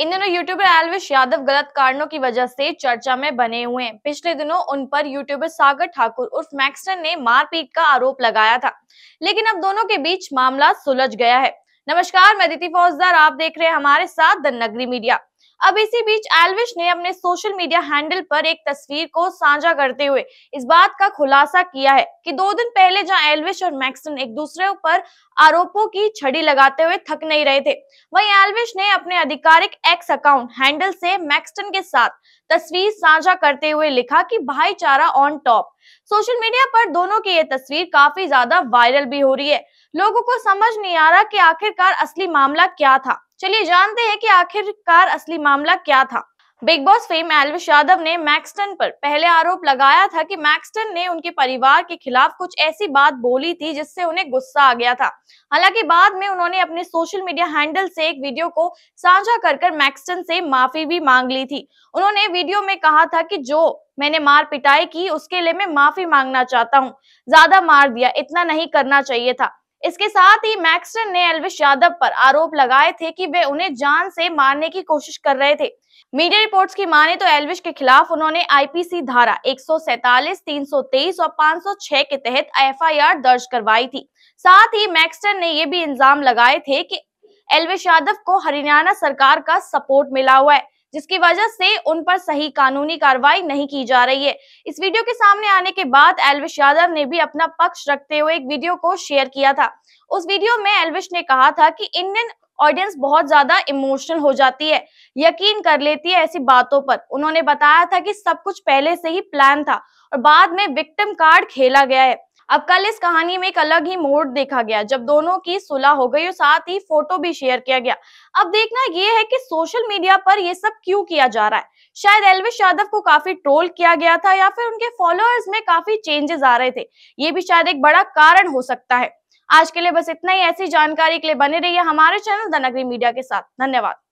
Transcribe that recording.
इन दिनों यूट्यूबर एलविश यादव गलत कारणों की वजह से चर्चा में बने हुए हैं पिछले दिनों उन पर यूट्यूबर सागर ठाकुर उर्फ मैक्सटन ने मारपीट का आरोप लगाया था लेकिन अब दोनों के बीच मामला सुलझ गया है नमस्कार मैं दिति फौजदार आप देख रहे हैं हमारे साथ द नगरी मीडिया अब इसी बीच एल्विश ने अपने सोशल मीडिया हैंडल पर एक तस्वीर को साझा करते हुए इस बात का खुलासा किया है कि दो दिन पहले जहां एल्विश और मैक्सन एक दूसरे पर आरोपों की छड़ी लगाते हुए थक नहीं रहे थे वहीं एल्विश ने अपने आधिकारिक एक्स अकाउंट हैंडल से मैक्सटन के साथ तस्वीर साझा करते हुए लिखा कि भाईचारा ऑन टॉप सोशल मीडिया पर दोनों की ये तस्वीर काफी ज्यादा वायरल भी हो रही है लोगों को समझ नहीं आ रहा कि आखिरकार असली मामला क्या था चलिए जानते हैं कि आखिरकार असली मामला क्या था Bigg Boss fame Elvish Yadav ने मैक्सटन पर पहले आरोप लगाया था कि मैक्सटन ने उनके परिवार के खिलाफ कुछ ऐसी बात बोली थी जिससे उन्हें गुस्सा आ गया था हालांकि बाद में उन्होंने अपने सोशल मीडिया हैंडल से एक वीडियो को साझा कर कर मैक्सटन से माफी भी मांग ली थी उन्होंने वीडियो में कहा था कि जो मैंने मार पिटाई की उसके लिए मैं माफी मांगना चाहता हूँ ज्यादा मार दिया इतना नहीं करना चाहिए था इसके साथ ही मैक्सटन ने एल्विश यादव पर आरोप लगाए थे कि वे उन्हें जान से मारने की कोशिश कर रहे थे मीडिया रिपोर्ट्स की माने तो एल्विश के खिलाफ उन्होंने आईपीसी धारा 147, 323 और 506 के तहत एफआईआर दर्ज करवाई थी साथ ही मैक्सटन ने ये भी इल्जाम लगाए थे कि एल्विश यादव को हरियाणा सरकार का सपोर्ट मिला हुआ है जिसकी वजह से उन पर सही कानूनी कार्रवाई नहीं की जा रही है इस वीडियो के सामने आने के बाद एलविश यादव ने भी अपना पक्ष रखते हुए एक वीडियो को शेयर किया था उस वीडियो में एलविश ने कहा था कि इंडियन ऑडियंस बहुत ज्यादा इमोशनल हो जाती है यकीन कर लेती है ऐसी बातों पर उन्होंने बताया था कि सब कुछ पहले से ही प्लान था और बाद में विक्टिम कार्ड खेला गया है अब कल इस कहानी में एक अलग ही मोड देखा गया जब दोनों की सुलह हो गई और साथ ही फोटो भी शेयर किया गया अब देखना यह है कि सोशल मीडिया पर यह सब क्यों किया जा रहा है शायद एलविश यादव को काफी ट्रोल किया गया था या फिर उनके फॉलोअर्स में काफी चेंजेस आ रहे थे ये भी शायद एक बड़ा कारण हो सकता है आज के लिए बस इतना ही ऐसी जानकारी के लिए बने रहिए हमारे चैनल द नगरी मीडिया के साथ धन्यवाद